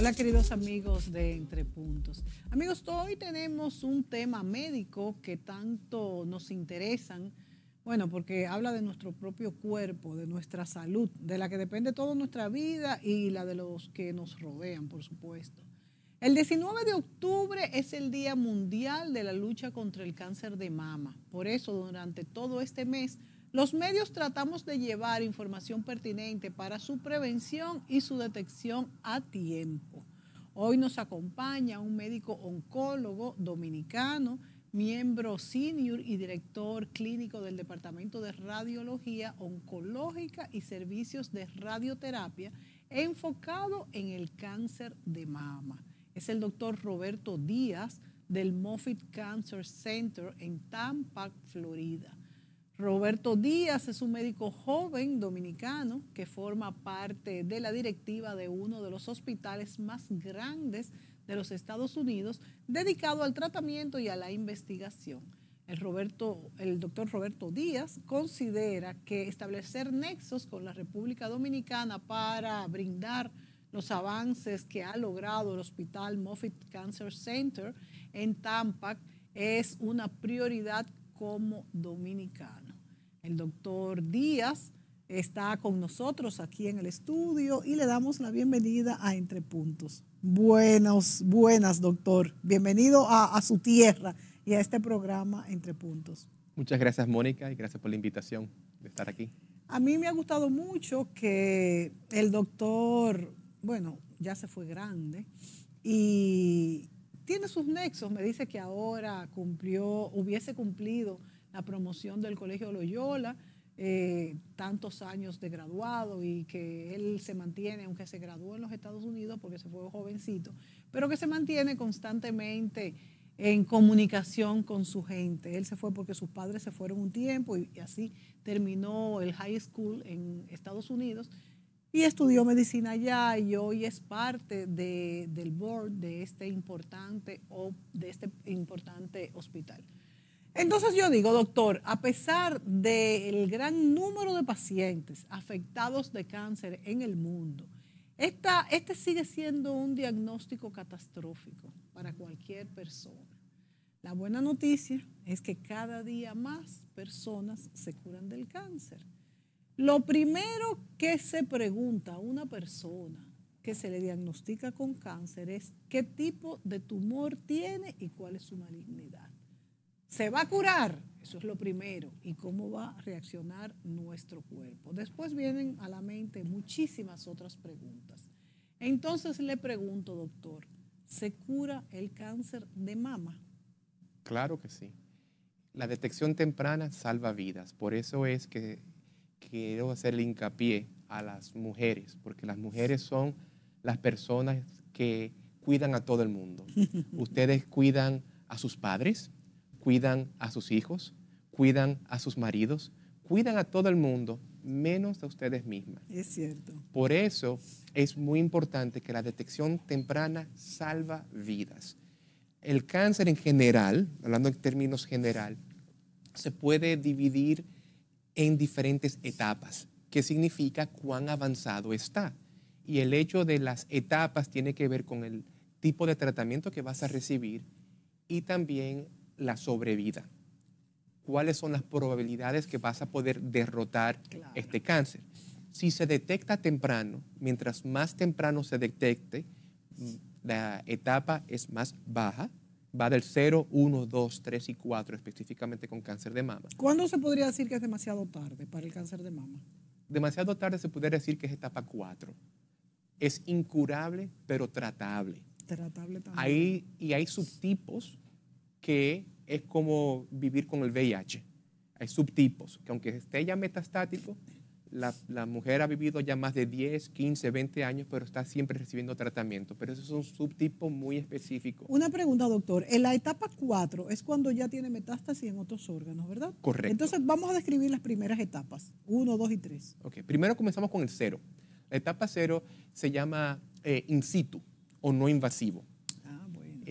Hola queridos amigos de Entre Puntos. Amigos, hoy tenemos un tema médico que tanto nos interesan, bueno, porque habla de nuestro propio cuerpo, de nuestra salud, de la que depende toda nuestra vida y la de los que nos rodean, por supuesto. El 19 de octubre es el Día Mundial de la Lucha contra el Cáncer de Mama. Por eso, durante todo este mes, los medios tratamos de llevar información pertinente para su prevención y su detección a tiempo. Hoy nos acompaña un médico oncólogo dominicano, miembro senior y director clínico del Departamento de Radiología Oncológica y Servicios de Radioterapia, enfocado en el cáncer de mama. Es el doctor Roberto Díaz del Moffitt Cancer Center en Tampa, Florida. Roberto Díaz es un médico joven dominicano que forma parte de la directiva de uno de los hospitales más grandes de los Estados Unidos dedicado al tratamiento y a la investigación. El, Roberto, el doctor Roberto Díaz considera que establecer nexos con la República Dominicana para brindar los avances que ha logrado el Hospital Moffitt Cancer Center en Tampa es una prioridad como dominicano. El doctor Díaz está con nosotros aquí en el estudio y le damos la bienvenida a Entre Puntos. Buenos, buenas, doctor. Bienvenido a, su tierra y a este programa Entre Puntos. Muchas gracias, Mónica, y gracias por la invitación de estar aquí. A mí me ha gustado mucho que el doctor, bueno, ya se fue grande y tiene sus nexos. Me dice que ahora cumplió, hubiese cumplido la promoción del Colegio Loyola, eh, tantos años de graduado y que él se mantiene, aunque se graduó en los Estados Unidos porque se fue jovencito, pero que se mantiene constantemente en comunicación con su gente. Él se fue porque sus padres se fueron un tiempo y, así terminó el high school en Estados Unidos y estudió medicina allá y hoy es parte del board de este importante, de este importante hospital. Entonces yo digo, doctor, a pesar del gran número de pacientes afectados de cáncer en el mundo, esta, este sigue siendo un diagnóstico catastrófico para cualquier persona. La buena noticia es que cada día más personas se curan del cáncer. Lo primero que se pregunta a una persona que se le diagnostica con cáncer es qué tipo de tumor tiene y cuál es su malignidad. ¿Se va a curar? Eso es lo primero. ¿Y cómo va a reaccionar nuestro cuerpo? Después vienen a la mente muchísimas otras preguntas. Entonces le pregunto, doctor, ¿se cura el cáncer de mama? Claro que sí. La detección temprana salva vidas. Por eso es que quiero hacerle hincapié a las mujeres, porque las mujeres son las personas que cuidan a todo el mundo. Ustedes cuidan a sus padres, cuidan a sus hijos, cuidan a sus maridos, cuidan a todo el mundo, menos a ustedes mismas. Es cierto. Por eso es muy importante que la detección temprana salva vidas. El cáncer en general, hablando en términos general, se puede dividir en diferentes etapas, que significa cuán avanzado está. Y el hecho de las etapas tiene que ver con el tipo de tratamiento que vas a recibir y también la sobrevida. ¿Cuáles son las probabilidades que vas a poder derrotar este cáncer? Si se detecta temprano, mientras más temprano se detecte, la etapa es más baja, va del 0, 1, 2, 3 y 4 específicamente con cáncer de mama. ¿Cuándo se podría decir que es demasiado tarde para el cáncer de mama? Demasiado tarde se pudiera decir que es etapa 4. Es incurable, pero tratable. Tratable también. y hay subtipos que es como vivir con el VIH. Hay subtipos, que aunque esté ya metastático, la, mujer ha vivido ya más de 10, 15, 20 años, pero está siempre recibiendo tratamiento. Pero eso es un subtipo muy específico. Una pregunta, doctor. En la etapa 4 es cuando ya tiene metástasis en otros órganos, ¿verdad? Correcto. Entonces vamos a describir las primeras etapas, 1, 2 y 3. Ok, primero comenzamos con el cero. La etapa cero se llama eh, in situ o no invasivo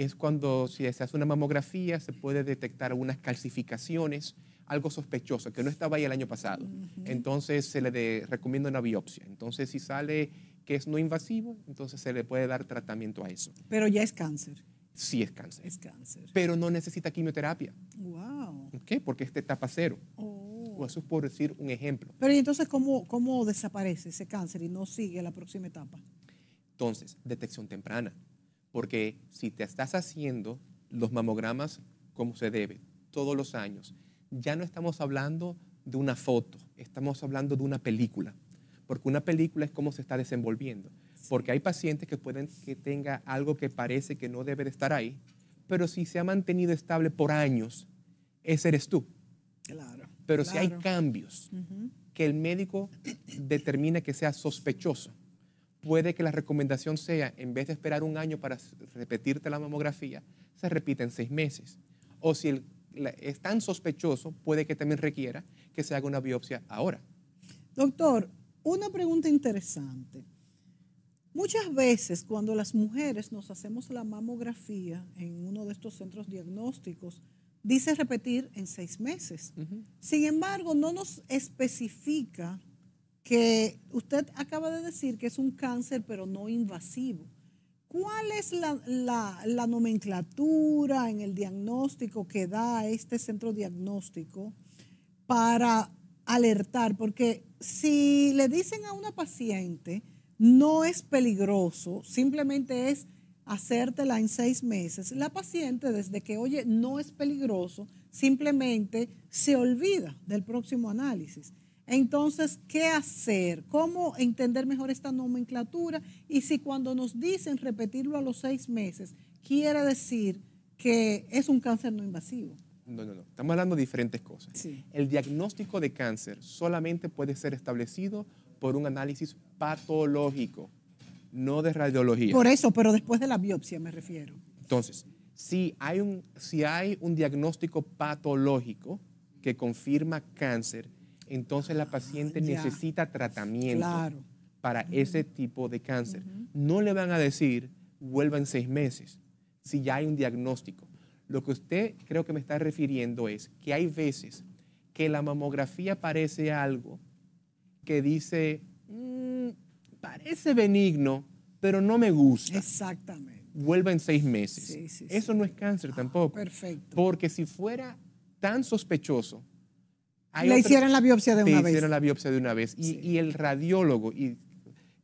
es cuando si se hace una mamografía se puede detectar algunas calcificaciones, algo sospechoso, que no estaba ahí el año pasado. Entonces se le recomienda una biopsia. Entonces si sale que es no invasivo, entonces se le puede dar tratamiento a eso. Pero ya es cáncer. Sí es cáncer. Es cáncer. Pero no necesita quimioterapia. Wow. qué? Porque es de etapa cero. Oh. O eso es por decir un ejemplo. Pero ¿y entonces cómo, cómo desaparece ese cáncer y no sigue a la próxima etapa? Entonces, detección temprana porque si te estás haciendo los mamogramas como se debe, todos los años, ya no estamos hablando de una foto, estamos hablando de una película. Porque una película es cómo se está desenvolviendo. Porque hay pacientes que pueden que tenga algo que parece que no debe de estar ahí, pero si se ha mantenido estable por años, ese eres tú. Claro. Pero si hay cambios que el médico determina que sea sospechoso, puede que la recomendación sea, en vez de esperar un año para repetirte la mamografía, se repita en seis meses. O si es tan sospechoso, puede que también requiera que se haga una biopsia ahora. Doctor, una pregunta interesante. Muchas veces cuando las mujeres nos hacemos la mamografía en uno de estos centros diagnósticos, dice repetir en seis meses. Sin embargo, no nos especifica que usted acaba de decir que es un cáncer, pero no invasivo. ¿Cuál es la, nomenclatura en el diagnóstico que da este centro diagnóstico para alertar? Porque si le dicen a una paciente, no es peligroso, simplemente es hacértela en seis meses, la paciente desde que oye no es peligroso, simplemente se olvida del próximo análisis. Entonces, ¿qué hacer? ¿Cómo entender mejor esta nomenclatura? Y si cuando nos dicen repetirlo a los seis meses, quiere decir que es un cáncer no invasivo. No, no, no. Estamos hablando de diferentes cosas. El diagnóstico de cáncer solamente puede ser establecido por un análisis patológico, no de radiología. Por eso, pero después de la biopsia me refiero. Entonces, si hay un, si hay un diagnóstico patológico que confirma cáncer, entonces la paciente ah, necesita tratamiento para ese tipo de cáncer. No le van a decir, vuelva en seis meses, si ya hay un diagnóstico. Lo que usted creo que me está refiriendo es que hay veces que la mamografía parece algo que dice, mm, parece benigno, pero no me gusta. Exactamente. Vuelva en seis meses. Eso no es cáncer ah, tampoco. Perfecto. Porque si fuera tan sospechoso, le hicieron la biopsia de una vez. Le hicieron la biopsia de una vez. Y, el radiólogo, y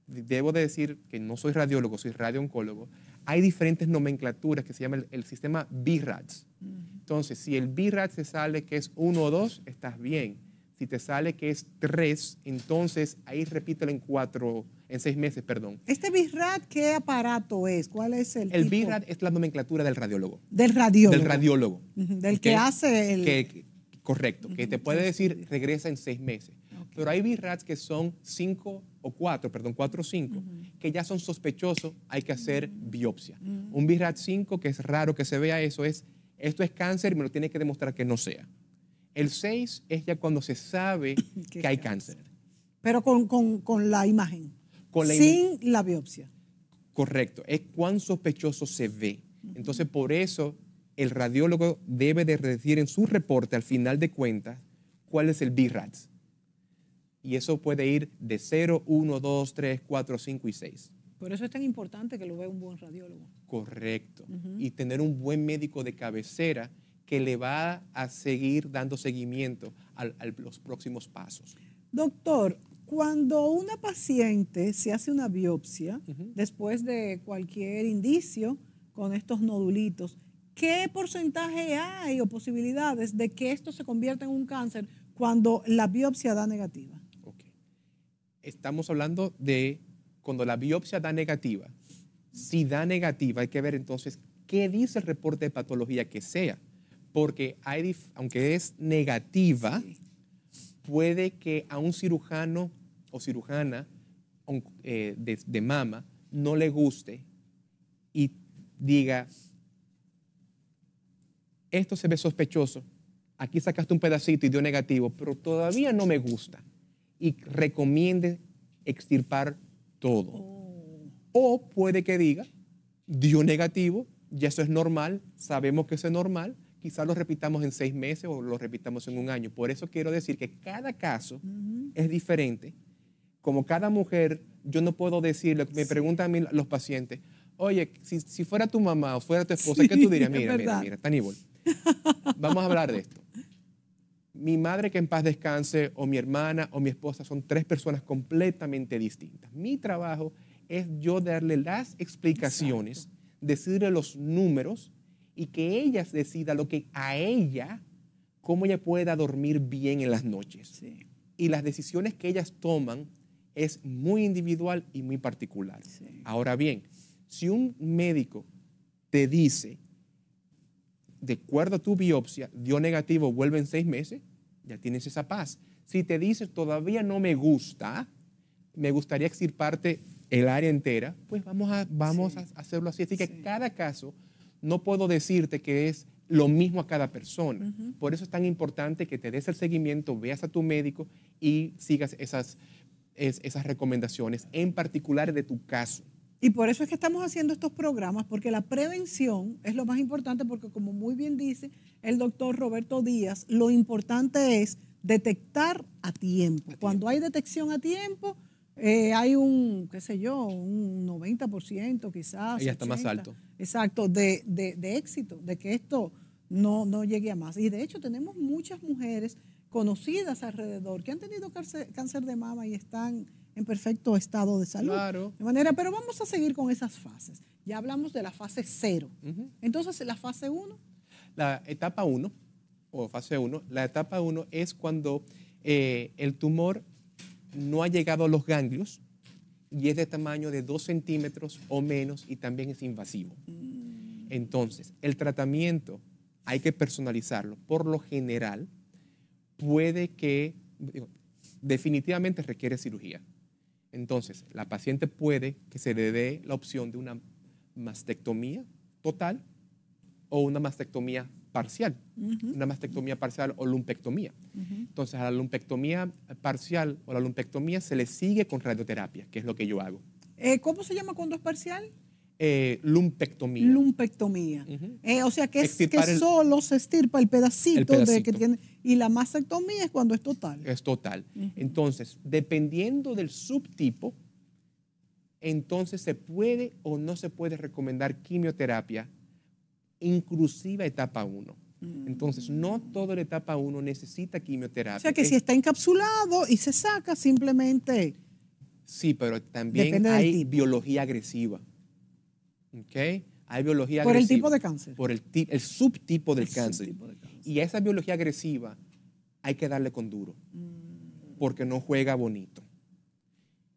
debo de decir que no soy radiólogo, soy radiooncólogo, hay diferentes nomenclaturas que se llama el, sistema BRATS. Entonces, si el B-RADS te sale que es 1 o 2, estás bien. Si te sale que es 3, entonces ahí repítelo en cuatro, en 6 meses, perdón. ¿Este B-RADS, qué aparato es? ¿Cuál es el El b es la nomenclatura del radiólogo. Del radiólogo. Del radiólogo. Del que hace el... Correcto, que te puede decir regresa en seis meses. Pero hay BRATs que son cinco o cuatro, perdón, cuatro o cinco, que ya son sospechosos, hay que hacer mm. biopsia. Mm. Un BRAT 5, que es raro que se vea eso, es esto es cáncer y me lo tiene que demostrar que no sea. El 6 es ya cuando se sabe que hay cáncer. Pero con, la imagen. Sin la biopsia. Correcto, es cuán sospechoso se ve. Entonces, por eso el radiólogo debe de decir en su reporte al final de cuentas cuál es el BRATS. Y eso puede ir de 0, 1, 2, 3, 4, 5 y 6. Por eso es tan importante que lo vea un buen radiólogo. Correcto. Y tener un buen médico de cabecera que le va a seguir dando seguimiento a, los próximos pasos. Doctor, cuando una paciente se hace una biopsia, después de cualquier indicio con estos nodulitos, ¿qué porcentaje hay o posibilidades de que esto se convierta en un cáncer cuando la biopsia da negativa? Estamos hablando de cuando la biopsia da negativa. Si da negativa, hay que ver entonces qué dice el reporte de patología que sea, porque aunque es negativa, puede que a un cirujano o cirujana eh, de mama no le guste y diga, esto se ve sospechoso, aquí sacaste un pedacito y dio negativo, pero todavía no me gusta. Y recomiende extirpar todo. Oh. O puede que diga, dio negativo, ya eso es normal, sabemos que eso es normal, quizás lo repitamos en seis meses o lo repitamos en un año. Por eso quiero decir que cada caso es diferente. Como cada mujer, yo no puedo decirle, me preguntan a mí los pacientes, oye, si, fuera tu mamá o fuera tu esposa, ¿qué tú dirías? Mira, mira, mira, Tanibol Vamos a hablar de esto. Mi madre que en paz descanse, o mi hermana, o mi esposa, son tres personas completamente distintas. Mi trabajo es yo darle las explicaciones, decirle los números y que ella decida lo que a ella, cómo ella pueda dormir bien en las noches. Y las decisiones que ellas toman es muy individual y muy particular. Ahora bien, si un médico te dice de acuerdo a tu biopsia, dio negativo, vuelve en seis meses, ya tienes esa paz. Si te dices, todavía no me gusta, me gustaría extirparte el área entera, pues vamos a, vamos a hacerlo así. Así que cada caso, no puedo decirte que es lo mismo a cada persona. Por eso es tan importante que te des el seguimiento, veas a tu médico y sigas esas, esas recomendaciones, en particular de tu caso. Y por eso es que estamos haciendo estos programas, porque la prevención es lo más importante, porque como muy bien dice el doctor Roberto Díaz, lo importante es detectar a tiempo. Cuando hay detección a tiempo, eh, hay un, qué sé yo, un 90% quizás. Y hasta más alto. Exacto, de, de, de, éxito, de que esto no, no llegue a más. Y de hecho tenemos muchas mujeres conocidas alrededor que han tenido cáncer de mama y están en perfecto estado de salud. De manera, pero vamos a seguir con esas fases. Ya hablamos de la fase cero. Entonces, la fase 1. La etapa 1, o fase 1, la etapa 1 es cuando eh, el tumor no ha llegado a los ganglios y es de tamaño de 2 centímetros o menos y también es invasivo. Mm. Entonces, el tratamiento hay que personalizarlo. Por lo general, puede que, definitivamente requiere cirugía entonces, la paciente puede que se le dé la opción de una mastectomía total o una mastectomía parcial, una mastectomía parcial o lumpectomía. Entonces, a la lumpectomía parcial o la lumpectomía se le sigue con radioterapia, que es lo que yo hago. Eh, ¿Cómo se llama cuando es parcial? Eh, lumpectomía. Lumpectomía. Eh, o sea que, es, que solo se estirpa el pedacito, De que tiene. Y la mastectomía es cuando es total. Es total. Entonces, dependiendo del subtipo, entonces se puede o no se puede recomendar quimioterapia, inclusive etapa 1. Mm. Entonces, no toda la etapa 1 necesita quimioterapia. O sea que si está encapsulado y se saca, simplemente. Sí, pero también hay biología agresiva. ¿Okay? Hay biología ¿Por agresiva. ¿Por el tipo de cáncer? Por el, el subtipo del cáncer. Y a Y esa biología agresiva hay que darle con duro, mm. porque no juega bonito.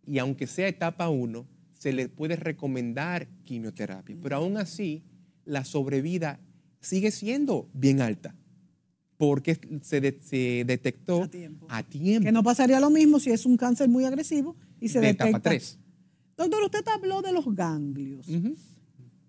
Y aunque sea etapa 1, se le puede recomendar quimioterapia, mm. pero aún así la sobrevida sigue siendo bien alta porque se, detectó a tiempo. Que no pasaría lo mismo si es un cáncer muy agresivo y se de detecta. Etapa 3. Doctor, usted habló de los ganglios.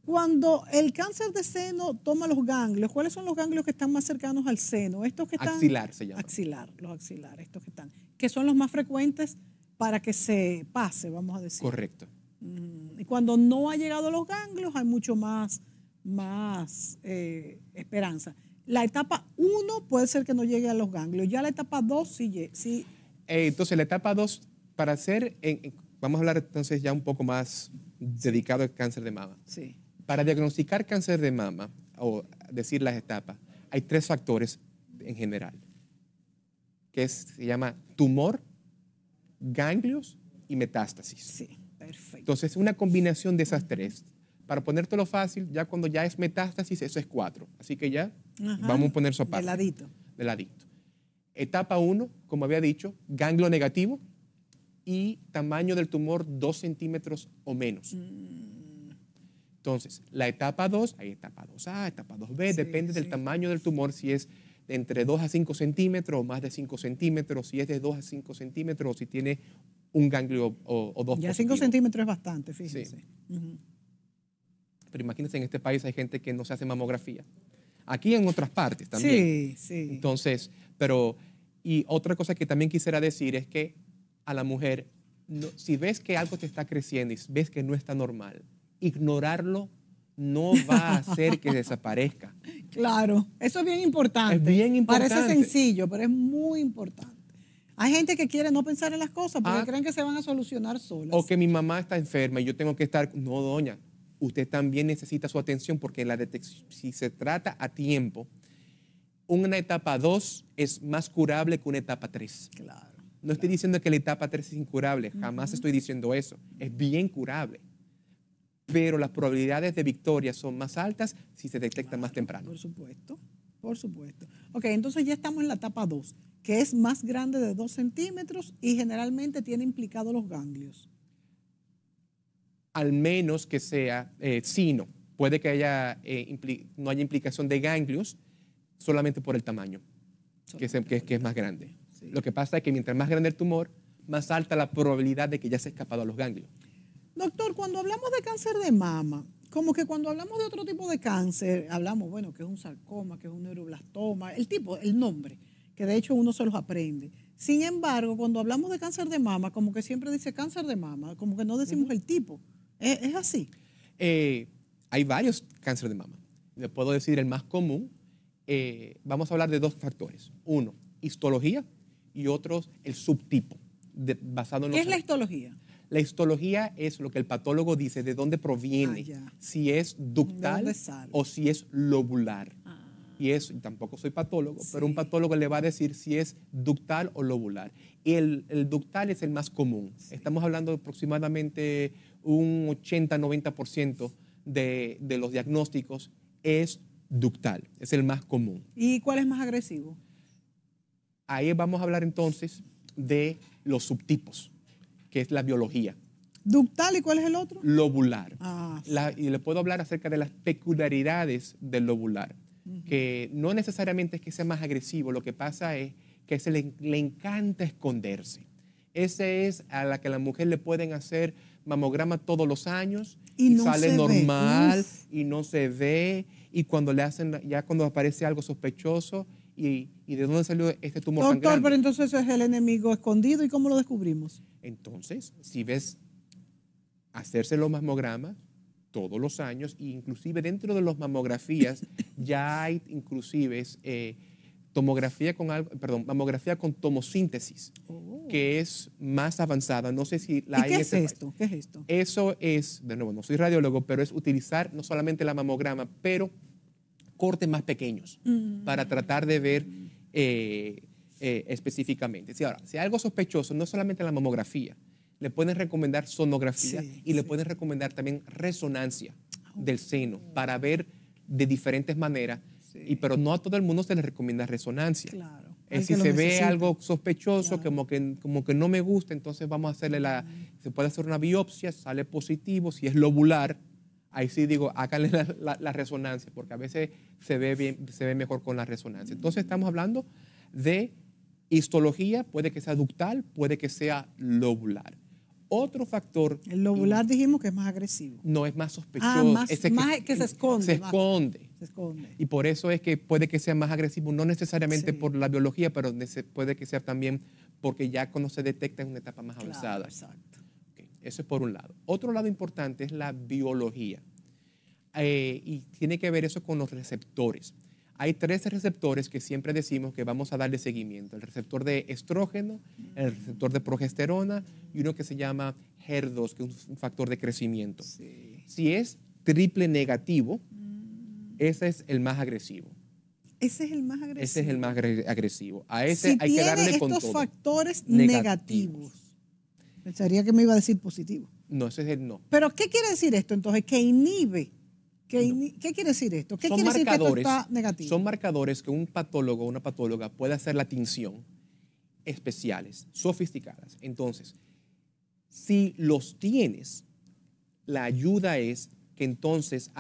Cuando el cáncer de seno toma los ganglios, ¿cuáles son los ganglios que están más cercanos al seno? Estos que están axilar se Axilar, los axilares, estos que están, que son los más frecuentes para que se pase, vamos a decir. Correcto. Mm, y cuando no ha llegado a los ganglios hay mucho más, más eh, esperanza. La etapa 1 puede ser que no llegue a los ganglios, ya la etapa 2 sí. sí. Eh, entonces, la etapa 2, para hacer, vamos a hablar entonces ya un poco más dedicado al cáncer de mama. Sí para diagnosticar cáncer de mama o decir las etapas, hay tres factores en general, que se llama tumor, ganglios y metástasis. Sí, perfecto. Entonces, una combinación de esas tres. Para ponértelo fácil, ya cuando ya es metástasis, eso es cuatro. Así que ya vamos a poner eso aparte. Del ladito. Del ladito. Etapa uno, como había dicho, ganglio negativo y tamaño del tumor dos centímetros o menos. Mm. Entonces, la etapa 2, hay etapa 2A, etapa 2B, depende del tamaño del tumor, si es de entre 2 a 5 centímetros o más de 5 centímetros, si es de 2 a 5 centímetros o si tiene un ganglio o, dos. Ya 5 centímetros es bastante, fíjense. Sí. Pero imagínense, en este país hay gente que no se hace mamografía. Aquí en otras partes también. Sí, sí. Entonces, pero, y otra cosa que también quisiera decir es que a la mujer, si ves que algo te está creciendo y ves que no está normal, ignorarlo no va a hacer que desaparezca. Claro, eso es bien importante. Es bien importante. Parece sencillo, pero es muy importante. Hay gente que quiere no pensar en las cosas porque ah. creen que se van a solucionar solas. O que mi mamá está enferma y yo tengo que estar. No, doña, usted también necesita su atención porque la si se trata a tiempo, una etapa 2 es más curable que una etapa 3. Claro. No estoy diciendo que la etapa 3 es incurable, jamás estoy diciendo eso. Es bien curable pero las probabilidades de victoria son más altas si se detectan más temprano. Por supuesto, por supuesto. Ok, entonces ya estamos en la etapa 2, que es más grande de 2 centímetros y generalmente tiene implicados los ganglios. Al menos que sea eh, sino, puede que haya, eh, no haya implicación de ganglios solamente por el tamaño, que es, más grande. Lo que pasa es que mientras más grande el tumor, más alta la probabilidad de que ya se ha escapado a los ganglios. Doctor, cuando hablamos de cáncer de mama, como que cuando hablamos de otro tipo de cáncer, hablamos, bueno, que es un sarcoma, que es un neuroblastoma, el tipo, el nombre, que de hecho uno se los aprende. Sin embargo, cuando hablamos de cáncer de mama, como que siempre dice cáncer de mama, como que no decimos el tipo. ¿Es, así? Eh, hay varios cánceres de mama. Le puedo decir el más común. Eh, vamos a hablar de dos factores. Uno, histología y otro, el subtipo, basado en ¿Qué es la histología? La histología es lo que el patólogo dice, de dónde proviene, ah, si es ductal o si es lobular. Ah. Y eso, y tampoco soy patólogo, pero un patólogo le va a decir si es ductal o lobular. Y el, ductal es el más común. Estamos hablando de aproximadamente un 80-90% de los diagnósticos es ductal, es el más común. ¿Y cuál es más agresivo? Ahí vamos a hablar entonces de los subtipos que es la biología. ¿Ductal y cuál es el otro? Lobular. Ah, y le puedo hablar acerca de las peculiaridades del lobular, que no necesariamente es que sea más agresivo, lo que pasa es que se le, le encanta esconderse. ese es a la que la mujer le pueden hacer mamograma todos los años y, sale normal y no se ve y cuando le hacen ya cuando aparece algo sospechoso y, de dónde salió este tumor Doctor, pero entonces eso es el enemigo escondido y cómo lo descubrimos? Entonces, si ves hacerse los mamogramas todos los años, e inclusive dentro de las mamografías ya hay inclusive eh, tomografía con perdón, mamografía con tomosíntesis, oh. que es más avanzada. No sé si la ¿Y qué es este esto? ¿Qué es esto? Eso es, de nuevo, no soy radiólogo, pero es utilizar no solamente la mamograma, pero cortes más pequeños mm. para tratar de ver eh, eh, específicamente. Si ahora, si hay algo sospechoso, no solamente la mamografía, le pueden recomendar sonografía y le pueden recomendar también resonancia ah, del seno para ver de diferentes maneras, y, pero no a todo el mundo se le recomienda resonancia. Eh, si se ve algo sospechoso, como, que, como que no me gusta, entonces vamos a hacerle la... Se puede hacer una biopsia, sale positivo, si es lobular, ahí sí digo, hágale la, resonancia, porque a veces se ve, se ve mejor con la resonancia. Entonces estamos hablando de Histología puede que sea ductal, puede que sea lobular. Otro factor. El lobular dijimos que es más agresivo. No, es más sospechoso. Ah, más, es más que, se esconde. Se esconde. se esconde. Y por eso es que puede que sea más agresivo, no necesariamente por la biología, pero puede que sea también porque ya cuando se detecta en una etapa más avanzada. Exacto. Eso es por un lado. Otro lado importante es la biología. Eh, y tiene que ver eso con los receptores hay tres receptores que siempre decimos que vamos a darle seguimiento. El receptor de estrógeno, el receptor de progesterona y uno que se llama HER2, que es un factor de crecimiento. Si es triple negativo, ese es el más agresivo. Ese es el más agresivo. Ese es el más agresivo. A ese hay que darle estos con estos factores negativos. negativos. Pensaría que me iba a decir positivo. No, ese es el no. Pero ¿qué quiere decir esto entonces? Que inhibe ¿Qué, quiere decir esto? son quiere decir que Son marcadores que un patólogo o una patóloga puede hacer la tinción especiales, sofisticadas. Entonces, si los tienes, la ayuda es que entonces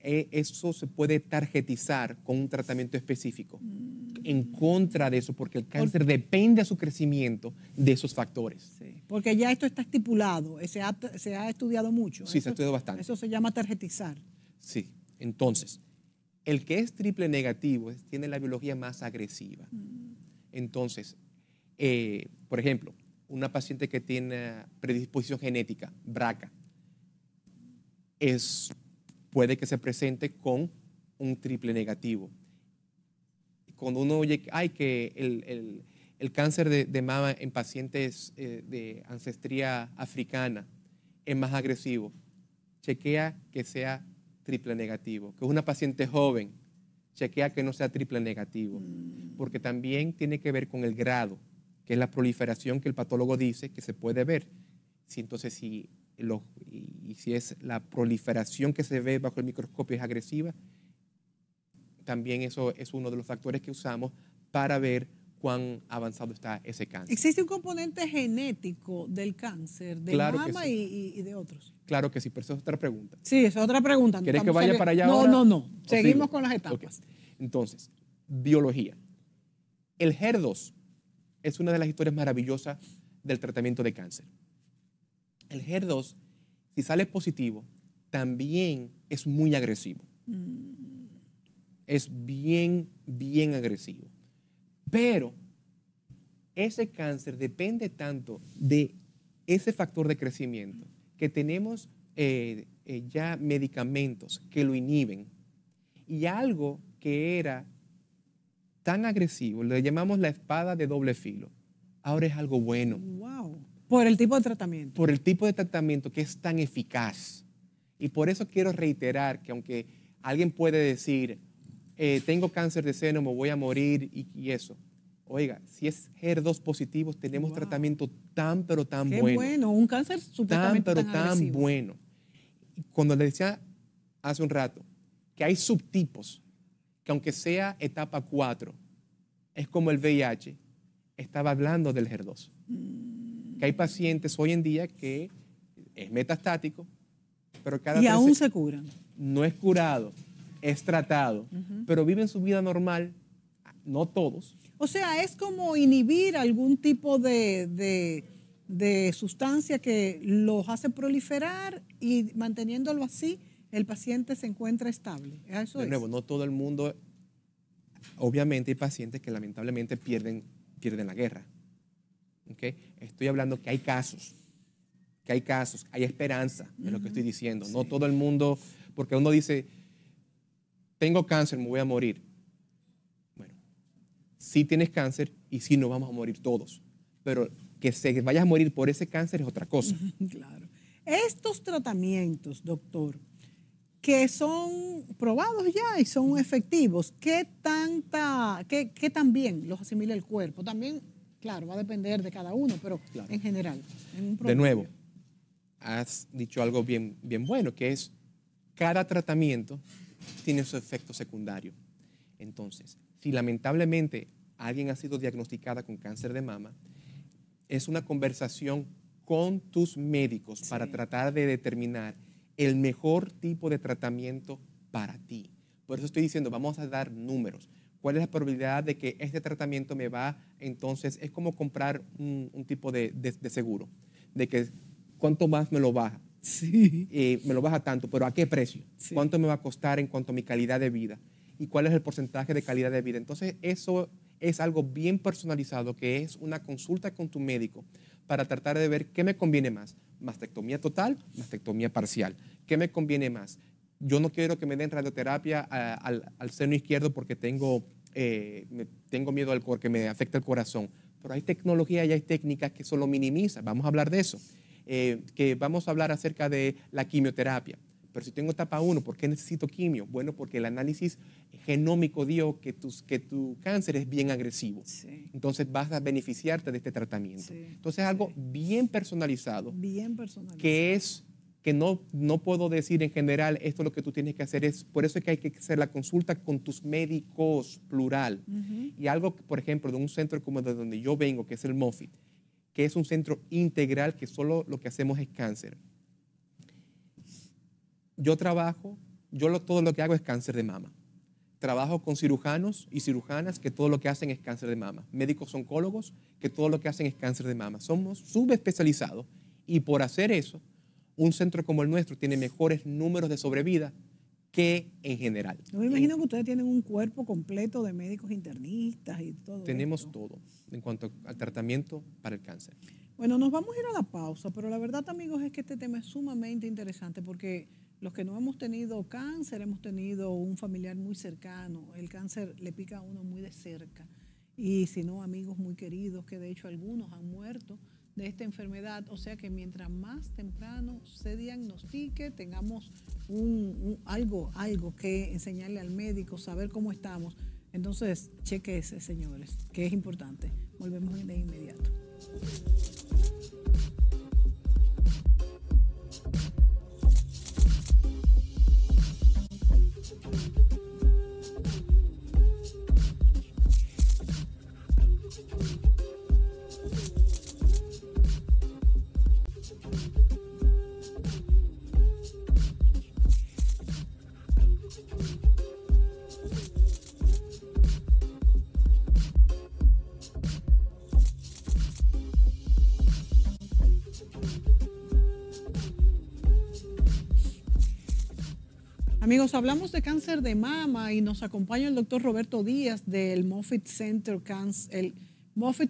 eh, eso se puede tarjetizar con un tratamiento específico. Mm. En contra de eso, porque el cáncer depende a su crecimiento de esos factores. Porque ya esto está estipulado, eh, se ha, estudiado mucho. Sí, se ha estudiado bastante. Eso se llama tarjetizar. Sí, entonces, el que es triple negativo tiene la biología más agresiva. Mm. Entonces, eh, por ejemplo, una paciente que tiene predisposición genética, braca es, puede que se presente con un triple negativo. Cuando uno oye que el, el cáncer de, mama en pacientes eh, de ancestría africana es más agresivo, chequea que sea triple negativo, que es una paciente joven, chequea que no sea triple negativo, mm. porque también tiene que ver con el grado, que es la proliferación que el patólogo dice que se puede ver. Si entonces si, lo, y si es la proliferación que se ve bajo el microscopio es agresiva, también eso es uno de los factores que usamos para ver cuán avanzado está ese cáncer. ¿Existe un componente genético del cáncer, de mama y, de otros? Claro que sí, pero eso es otra pregunta. Sí, es otra pregunta. ¿Quieres que vaya para allá no, ahora? No, no, no. Seguimos con las etapas. Entonces, biología. El HER2 es una de las historias maravillosas del tratamiento de cáncer. El HER2, si sale positivo, también es muy agresivo. Mm. Es bien, bien agresivo. Pero ese cáncer depende tanto de ese factor de crecimiento que tenemos eh, eh, ya medicamentos que lo inhiben. Y algo que era tan agresivo, le llamamos la espada de doble filo, ahora es algo bueno. ¡Wow! Por el tipo de tratamiento. Por el tipo de tratamiento que es tan eficaz. Y por eso quiero reiterar que aunque alguien puede decir, eh, tengo cáncer de seno, me voy a morir y, eso. Oiga, si es HER2 positivo, tenemos tratamiento tan, pero tan Qué bueno. bueno, un cáncer supuestamente tan, pero tan, bueno. Cuando le decía hace un rato que hay subtipos, que aunque sea etapa 4, es como el VIH, estaba hablando del HER2. Mm. Que hay pacientes hoy en día que es metastático, pero cada Y aún se curan. No es curado, es tratado, pero viven su vida normal, no todos. O sea, es como inhibir algún tipo de, sustancia que los hace proliferar y manteniéndolo así, el paciente se encuentra estable. Eso de nuevo, no todo el mundo, obviamente hay pacientes que lamentablemente pierden, pierden la guerra. ¿Okay? Estoy hablando que hay casos, que hay casos, hay esperanza, es lo que estoy diciendo. No todo el mundo, porque uno dice, tengo cáncer, me voy a morir. Bueno, si tienes cáncer y si no, vamos a morir todos, pero que se vayas a morir por ese cáncer es otra cosa. Claro. Estos tratamientos, doctor, que son probados ya y son efectivos, ¿qué, tanta, qué, qué tan bien los asimila el cuerpo? También, claro, va a depender de cada uno, pero en general. de nuevo, has dicho algo bien, bien bueno, que es cada tratamiento tiene su efecto secundario. Entonces, si lamentablemente alguien ha sido diagnosticada con cáncer de mama, es una conversación con tus médicos para tratar de determinar el mejor tipo de tratamiento para ti. Por eso estoy diciendo, vamos a dar números. ¿Cuál es la probabilidad de que este tratamiento me va? Entonces, es como comprar un, tipo de, seguro, de que cuánto más me lo baja Sí. me lo baja tanto, pero ¿a qué precio? ¿Cuánto me va a costar en cuanto a mi calidad de vida? ¿Y cuál es el porcentaje de calidad de vida? Entonces, eso es algo bien personalizado, que es una consulta con tu médico para tratar de ver qué me conviene más, mastectomía total, mastectomía parcial, qué me conviene más. Yo no quiero que me den radioterapia eh, al, seno izquierdo porque tengo, eh, tengo miedo al que me afecta el corazón, pero hay tecnología y hay técnicas que eso lo minimiza, vamos a hablar de eso. Eh, que vamos a hablar acerca de la quimioterapia. Pero si tengo etapa 1, ¿por qué necesito quimio? Bueno, porque el análisis genómico dio que, tus, que tu cáncer es bien agresivo. Entonces vas a beneficiarte de este tratamiento. Entonces es algo bien personalizado. Bien personalizado. Que es que no, no puedo decir en general, esto lo que tú tienes que hacer es, por eso es que hay que hacer la consulta con tus médicos, plural. Y algo, por ejemplo, de un centro como de donde yo vengo, que es el Moffitt, que es un centro integral que solo lo que hacemos es cáncer. Yo trabajo, yo todo lo que hago es cáncer de mama. Trabajo con cirujanos y cirujanas que todo lo que hacen es cáncer de mama. Médicos oncólogos que todo lo que hacen es cáncer de mama. Somos subespecializados y por hacer eso, un centro como el nuestro tiene mejores números de sobrevida que en general. me imagino que ustedes tienen un cuerpo completo de médicos internistas y todo. Tenemos todo en cuanto al tratamiento para el cáncer. Bueno, nos vamos a ir a la pausa, pero la verdad, amigos, es que este tema es sumamente interesante porque los que no hemos tenido cáncer, hemos tenido un familiar muy cercano. El cáncer le pica a uno muy de cerca. Y si no, amigos muy queridos, que de hecho algunos han muerto de esta enfermedad. O sea que mientras más temprano se diagnostique, tengamos un, algo, algo que enseñarle al médico, saber cómo estamos. Entonces, cheque ese, señores, que es importante. Volvemos de inmediato. Amigos, hablamos de cáncer de mama y nos acompaña el doctor Roberto Díaz del Moffitt Center, el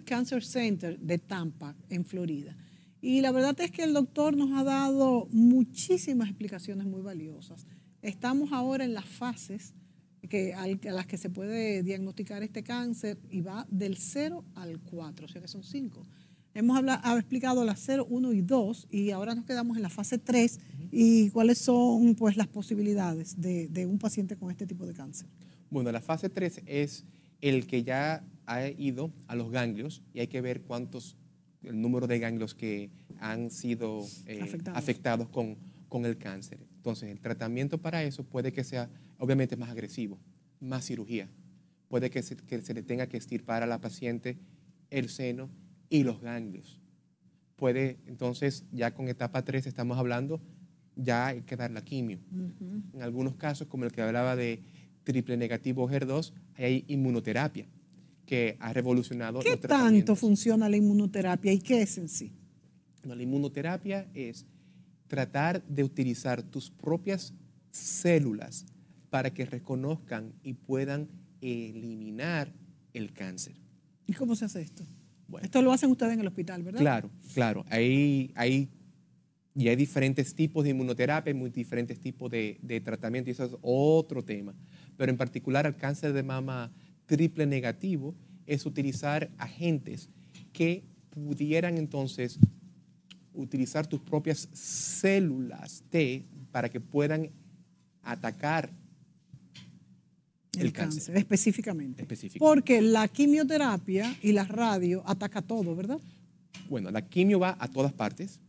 Cancer Center de Tampa, en Florida. Y la verdad es que el doctor nos ha dado muchísimas explicaciones muy valiosas. Estamos ahora en las fases a las que se puede diagnosticar este cáncer y va del 0 al 4, o sea que son 5. Hemos explicado las 0, 1 y 2 y ahora nos quedamos en la fase 3 y cuáles son pues, las posibilidades de, un paciente con este tipo de cáncer. Bueno, la fase 3 es el que ya ha ido a los ganglios y hay que ver cuántos, el número de ganglios que han sido eh, afectados. con, el cáncer. Entonces, el tratamiento para eso puede que sea obviamente más agresivo, más cirugía. Puede que se, que se le tenga que estirpar a la paciente el seno y los ganglios. Puede, entonces, ya con etapa 3 estamos hablando, ya hay que dar la quimio. En algunos casos, como el que hablaba de triple negativo HER2, hay inmunoterapia que ha revolucionado. ¿Qué tanto funciona la inmunoterapia y qué es en sí? la inmunoterapia es tratar de utilizar tus propias células para que reconozcan y puedan eliminar el cáncer. ¿Y cómo se hace esto? Esto lo hacen ustedes en el hospital, ¿verdad? Claro, claro. y hay diferentes tipos de inmunoterapia, muy diferentes tipos de, de tratamiento, y eso es otro tema. Pero en particular, al cáncer de mama triple negativo es utilizar agentes que pudieran entonces utilizar tus propias células T para que puedan atacar el, cáncer, específicamente. Porque la quimioterapia y la radio ataca todo, ¿verdad? Bueno, la quimio va a todas partes,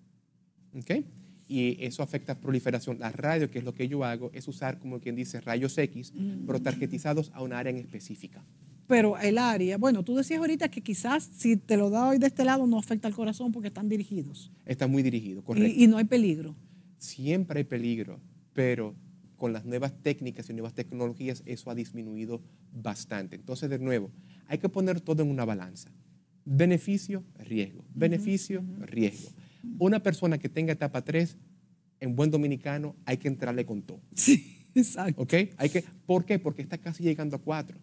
Y eso afecta proliferación. La radio, que es lo que yo hago, es usar, como quien dice, rayos X, mm. pero tarjetizados a un área en específica. Pero el área, bueno, tú decías ahorita que quizás si te lo da hoy de este lado no afecta al corazón porque están dirigidos. Está muy dirigido, correcto. y no hay peligro. Siempre hay peligro, pero con las nuevas técnicas y nuevas tecnologías eso ha disminuido bastante. Entonces, de nuevo, hay que poner todo en una balanza. Beneficio, riesgo. Beneficio, riesgo. Una persona que tenga etapa 3, en buen dominicano, hay que entrarle con todo. Sí, exacto. ¿Ok? Hay que, ¿Por qué? Porque está casi llegando a 4.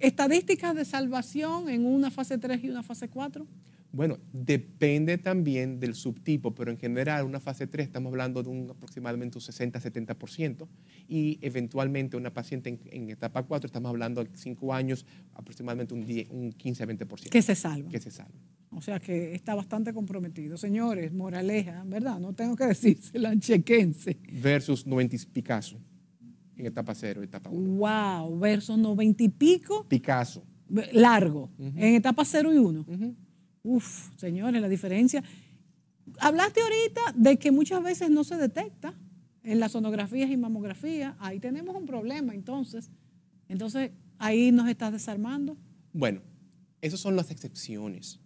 ¿Estadísticas de salvación en una fase 3 y una fase 4? Bueno, depende también del subtipo, pero en general una fase 3 estamos hablando de un aproximadamente un 60-70% y eventualmente una paciente en, etapa 4 estamos hablando de 5 años aproximadamente un, 15-20%. Que se salva. Que se salva. O sea que está bastante comprometido. Señores, moraleja, ¿verdad? No tengo que decirse, la chequense. Versus 90 Picasso en etapa 0, etapa 1. Wow, versus 90 y pico. Picasso. Largo, en etapa 0 y 1. Uf, señores, la diferencia. Hablaste ahorita de que muchas veces no se detecta en las sonografías y mamografías. Ahí tenemos un problema, entonces. Entonces, ahí nos estás desarmando. Bueno, esas son las excepciones.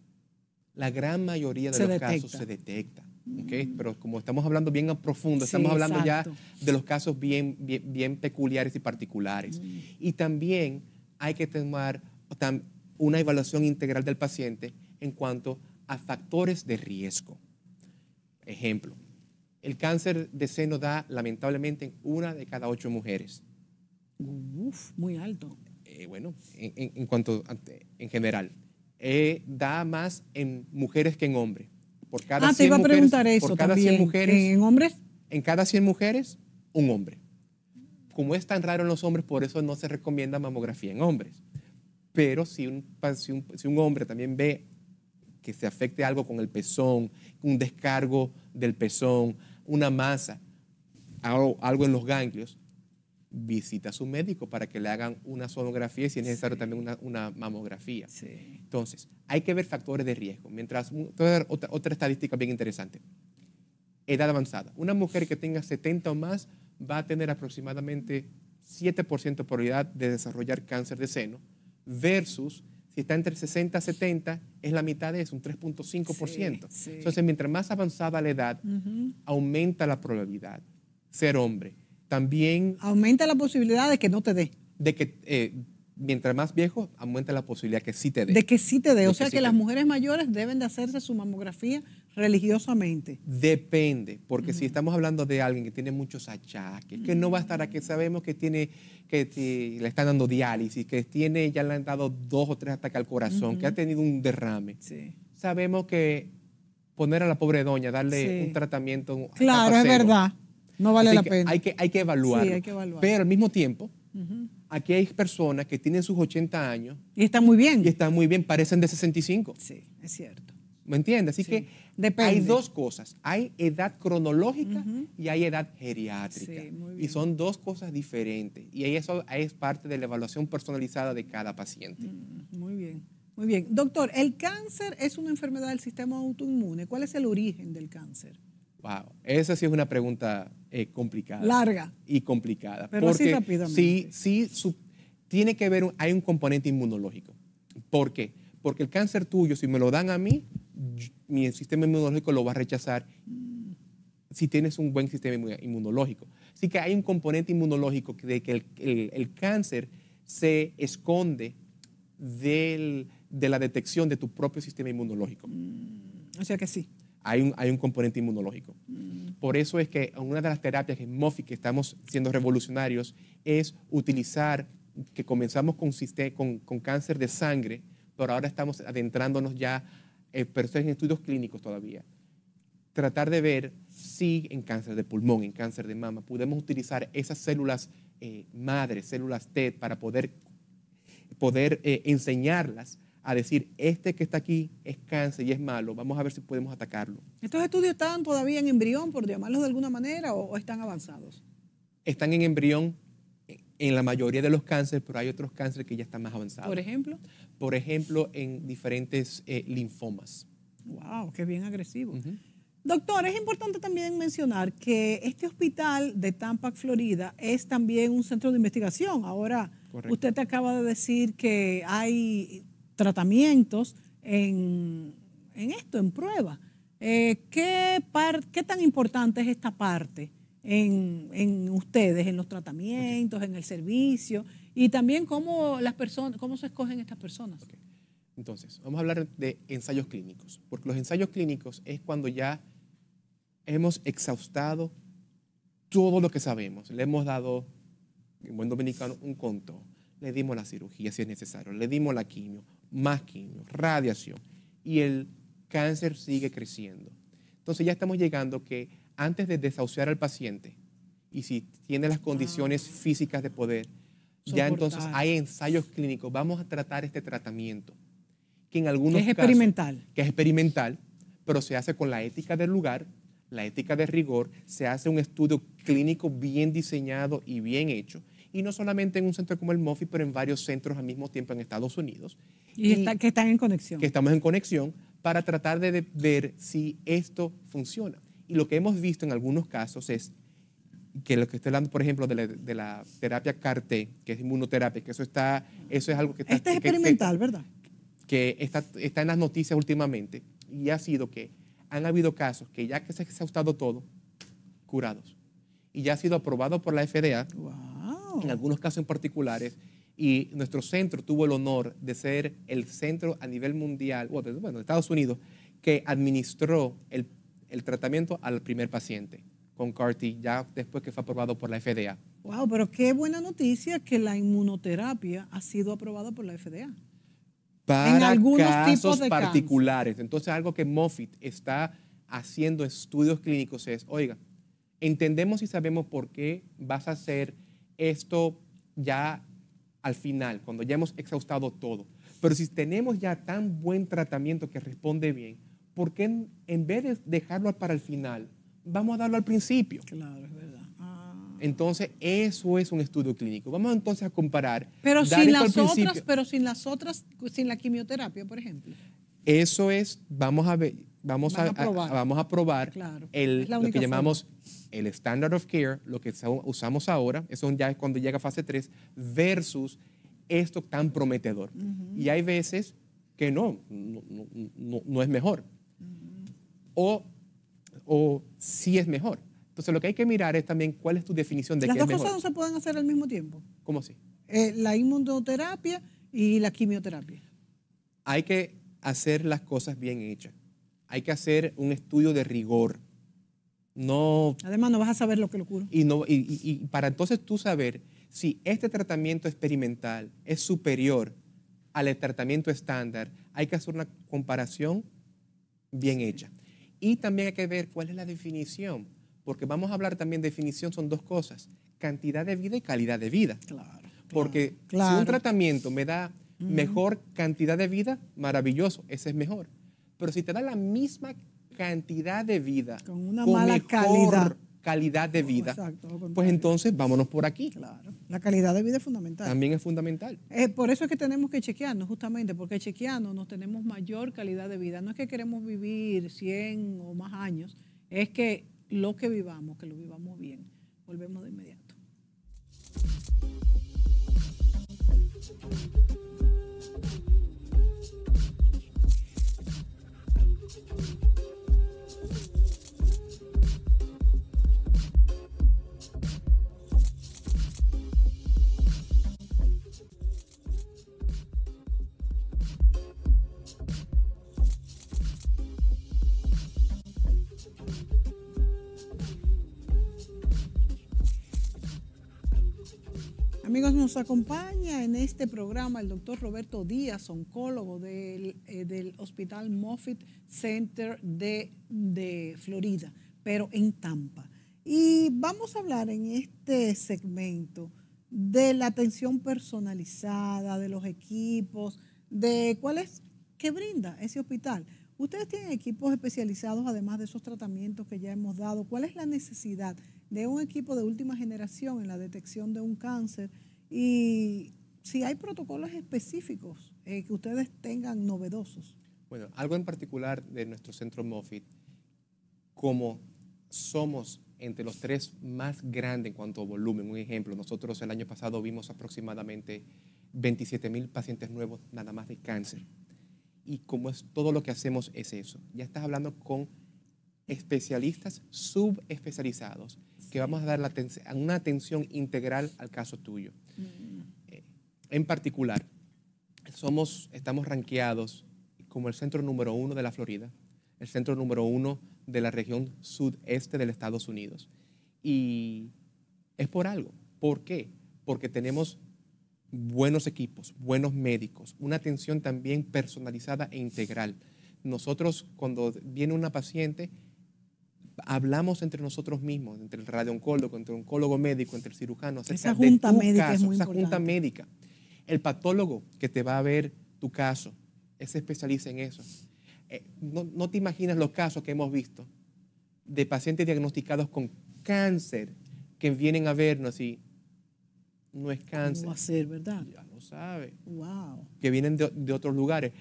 La gran mayoría de los casos se detecta. Mm. pero como estamos hablando bien a profundo, estamos hablando ya de los casos bien, bien, peculiares y particulares. Mm. Y también hay que tomar una evaluación integral del paciente en cuanto a factores de riesgo. Ejemplo, el cáncer de seno da lamentablemente en una de cada ocho mujeres. Uf, muy alto. Eh, bueno, en, cuanto en general, eh, da más en mujeres que en hombres. Por cada ah, te iba a preguntar eso también. ¿En hombres? En cada 100 mujeres, un hombre. Como es tan raro en los hombres, por eso no se recomienda mamografía en hombres. Pero si un, si si un hombre también ve que se afecte algo con el pezón, un descargo del pezón, una masa, algo, algo en los ganglios, visita a su médico para que le hagan una sonografía y si es necesario también una, mamografía. Entonces, hay que ver factores de riesgo. Mientras, otra, otra, estadística bien interesante. Edad avanzada. Una mujer que tenga 70 o más va a tener aproximadamente 7% de probabilidad de desarrollar cáncer de seno versus si está entre 60 y 70, es la mitad de eso, un 3.5%. Entonces, mientras más avanzada la edad, aumenta la probabilidad ser hombre. También... Aumenta la posibilidad de que no te dé. De que... Eh, mientras más viejo, aumenta la posibilidad que sí te dé. De que sí te dé. O sea que, que las mujeres mayores deben de hacerse su mamografía religiosamente? Depende, porque si estamos hablando de alguien que tiene muchos achaques, que no va a estar aquí, mm. sabemos que tiene que le están dando diálisis, que tiene ya le han dado dos o tres ataques al corazón, que ha tenido un derrame. Sabemos que poner a la pobre doña, darle un tratamiento. Claro, es verdad. No vale la pena. Hay que, hay que evaluar Pero al mismo tiempo, aquí hay personas que tienen sus 80 años. Y están muy bien. Y están muy bien, parecen de 65. Sí, es cierto. ¿Me entiendes? Así que hay dos cosas. Hay edad cronológica y hay edad geriátrica. y son dos cosas diferentes. Y eso es parte de la evaluación personalizada de cada paciente. Mm, muy bien. Muy bien. Doctor, el cáncer es una enfermedad del sistema autoinmune. ¿Cuál es el origen del cáncer? Wow, esa sí es una pregunta eh, complicada. Larga. Y complicada. Pero porque rápidamente. Sí, sí tiene que ver, hay un componente inmunológico. ¿Por qué? Porque el cáncer tuyo, si me lo dan a mí, mi sistema inmunológico lo va a rechazar si tienes un buen sistema inmunológico. Así que hay un componente inmunológico de que el, el, cáncer se esconde de la detección de tu propio sistema inmunológico. Mm, o sea que sí. Hay un, hay un componente inmunológico. Mm. Por eso es que una de las terapias que en mofi que estamos siendo revolucionarios es utilizar, que comenzamos con, con, con cáncer de sangre, pero ahora estamos adentrándonos ya eh, pero en estudios clínicos todavía, tratar de ver si en cáncer de pulmón, en cáncer de mama, podemos utilizar esas células eh, madres, células TED, para poder, poder eh, enseñarlas a decir, este que está aquí es cáncer y es malo, vamos a ver si podemos atacarlo. ¿Estos estudios están todavía en embrión, por llamarlos de alguna manera, o están avanzados? Están en embrión en la mayoría de los cánceres, pero hay otros cánceres que ya están más avanzados. Por ejemplo. Por ejemplo, en diferentes eh, linfomas. ¡Wow! ¡Qué bien agresivo! Doctor, es importante también mencionar que este hospital de Tampa, Florida, es también un centro de investigación. Ahora, usted te acaba de decir que hay tratamientos en, esto, en prueba. Eh, ¿Qué tan importante es esta parte en, ustedes, en los tratamientos, en el servicio y también cómo, las personas, cómo se escogen estas personas. Entonces, vamos a hablar de ensayos clínicos, porque los ensayos clínicos es cuando ya hemos exhaustado todo lo que sabemos. Le hemos dado, en buen dominicano, un conto. Le dimos la cirugía si es necesario, le dimos la quimio, más quimio, radiación, y el cáncer sigue creciendo. Entonces ya estamos llegando que antes de desahuciar al paciente y si tiene las condiciones ah. físicas de poder, ya entonces hay ensayos clínicos. Vamos a tratar este tratamiento, que en algunos es experimental. que es experimental, pero se hace con la ética del lugar, la ética de rigor, se hace un estudio clínico bien diseñado y bien hecho. Y no solamente en un centro como el Moffitt, pero en varios centros al mismo tiempo en Estados Unidos. Y, y que están en conexión. Que estamos en conexión para tratar de ver si esto funciona. Y lo que hemos visto en algunos casos es que lo que estoy hablando, por ejemplo, de la, terapia CAR-T, que es inmunoterapia, que eso está, eso es algo que está... Este es experimental, ¿verdad? Que está, está en las noticias últimamente y ha sido que han habido casos que ya que se ha exhaustado todo, curados. Y ya ha sido aprobado por la FDA, wow. en algunos casos en particulares, y nuestro centro tuvo el honor de ser el centro a nivel mundial, bueno, de Estados Unidos, que administró el el tratamiento al primer paciente con CAR-T, ya después que fue aprobado por la FDA. Wow, pero qué buena noticia que la inmunoterapia ha sido aprobada por la FDA. Para en algunos casos particulares. Entonces, algo que Moffitt está haciendo estudios clínicos es, oiga, entendemos y sabemos por qué vas a hacer esto ya al final, cuando ya hemos exhaustado todo. Pero si tenemos ya tan buen tratamiento que responde bien, ¿por qué en, vez de dejarlo para el final, vamos a darlo al principio? Claro, es verdad. Ah. Entonces, eso es un estudio clínico. Vamos entonces a comparar. Pero sin las otras, pero sin las otras, sin la quimioterapia, por ejemplo. Eso es, vamos a ver, vamos a, probar, vamos a probar el, lo que llamamos el standard of care, lo que usamos ahora, eso ya es cuando llega fase 3, versus esto tan prometedor. Y hay veces que no, no, no es mejor o, si es mejor. Entonces lo que hay que mirar es también cuál es tu definición de qué es mejor. Las dos cosas no se pueden hacer al mismo tiempo. ¿Cómo sí? Eh, la inmunoterapia y la quimioterapia. Hay que hacer las cosas bien hechas. Hay que hacer un estudio de rigor. No. Además, no vas a saber lo que lo curo. Y, no, y para entonces tú saber si este tratamiento experimental es superior al tratamiento estándar, hay que hacer una comparación bien hecha. Y también hay que ver cuál es la definición, porque vamos a hablar también de definición, son dos cosas, cantidad de vida y calidad de vida. Claro. Porque si un tratamiento me da mejor cantidad de vida, maravilloso, ese es mejor. Pero si te da la misma cantidad de vida con una mala calidad calidad de vida. pues entonces vámonos por aquí. Claro. La calidad de vida es fundamental. También es fundamental. Eh, por eso es que tenemos que chequearnos, justamente, porque chequeando nos tenemos mayor calidad de vida. No es que queremos vivir 100 o más años, es que lo que vivamos, que lo vivamos bien. Volvemos de inmediato. nos acompaña en este programa el doctor Roberto Díaz, oncólogo del, eh, Hospital Moffitt Center de, Florida, pero en Tampa. Y vamos a hablar en este segmento de la atención personalizada, de los equipos, de cuál es que brinda ese hospital. Ustedes tienen equipos especializados, además de esos tratamientos que ya hemos dado. ¿Cuál es la necesidad de un equipo de última generación en la detección de un cáncer? Y si hay protocolos específicos eh, que ustedes tengan novedosos. Bueno, algo en particular de nuestro centro Moffitt, como somos entre los tres más grandes en cuanto a volumen, un ejemplo, nosotros el año pasado vimos aproximadamente 27 mil pacientes nuevos nada más de cáncer. Y como es todo lo que hacemos es eso, ya estás hablando con especialistas subespecializados que vamos a dar la una atención integral al caso tuyo. Mm. Eh, en particular, somos, estamos ranqueados como el centro número uno de la Florida, el centro número uno de la región sudeste de los Estados Unidos. Y es por algo. ¿Por qué? Porque tenemos buenos equipos, buenos médicos, una atención también personalizada e integral. Nosotros cuando viene una paciente, hablamos entre nosotros mismos, entre el radiooncólogo, entre el oncólogo médico, entre el cirujano, esa junta médica esa junta médica. El patólogo que te va a ver tu caso, ese se especializa en eso. Eh, no, te imaginas los casos que hemos visto de pacientes diagnosticados con cáncer que vienen a vernos y no es cáncer. No va a ser, ¿verdad? Ya lo sabe. Wow. Que vienen de, de otros lugares.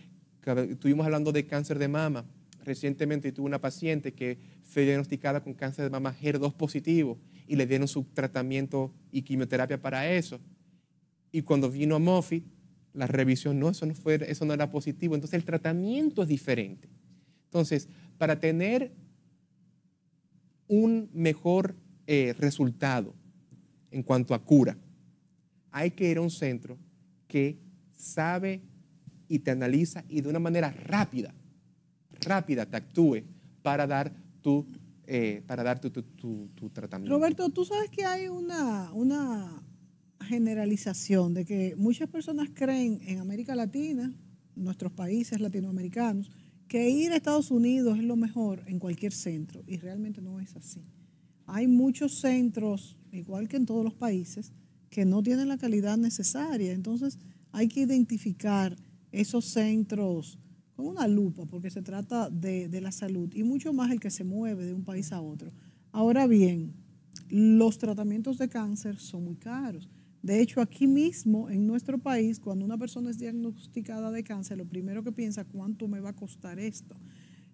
Estuvimos hablando de cáncer de mama recientemente tuve una paciente que fue diagnosticada con cáncer de mama HER2 positivo y le dieron su tratamiento y quimioterapia para eso. Y cuando vino a Moffitt, la revisión, no, eso no, fue, eso no era positivo. Entonces el tratamiento es diferente. Entonces, para tener un mejor eh, resultado en cuanto a cura, hay que ir a un centro que sabe y te analiza y de una manera rápida rápida te actúe para dar tu, eh, para dar tratamiento. Roberto, tú sabes que hay una, una generalización de que muchas personas creen en América Latina, nuestros países latinoamericanos, que ir a Estados Unidos es lo mejor en cualquier centro y realmente no es así. Hay muchos centros, igual que en todos los países, que no tienen la calidad necesaria. Entonces hay que identificar esos centros con una lupa, porque se trata de, de la salud y mucho más el que se mueve de un país a otro. Ahora bien, los tratamientos de cáncer son muy caros. De hecho, aquí mismo, en nuestro país, cuando una persona es diagnosticada de cáncer, lo primero que piensa, ¿cuánto me va a costar esto?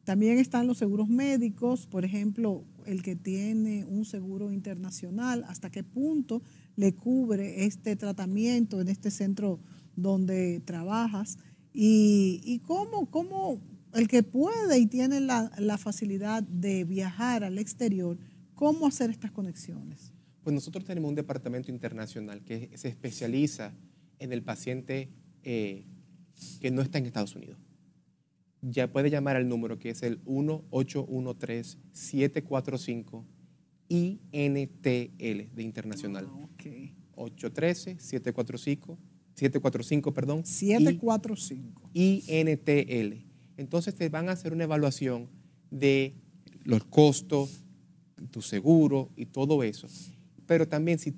También están los seguros médicos, por ejemplo, el que tiene un seguro internacional, hasta qué punto le cubre este tratamiento en este centro donde trabajas. Y, cómo, el que puede y tiene la, facilidad de viajar al exterior, ¿cómo hacer estas conexiones? Pues nosotros tenemos un departamento internacional que se especializa en el paciente eh, que no está en Estados Unidos. Ya puede llamar al número que es el 1813-745-INTL de Internacional. 813 ah, 745 745, perdón. 745. INTL. Entonces te van a hacer una evaluación de los costos, tu seguro y todo eso. Pero también si,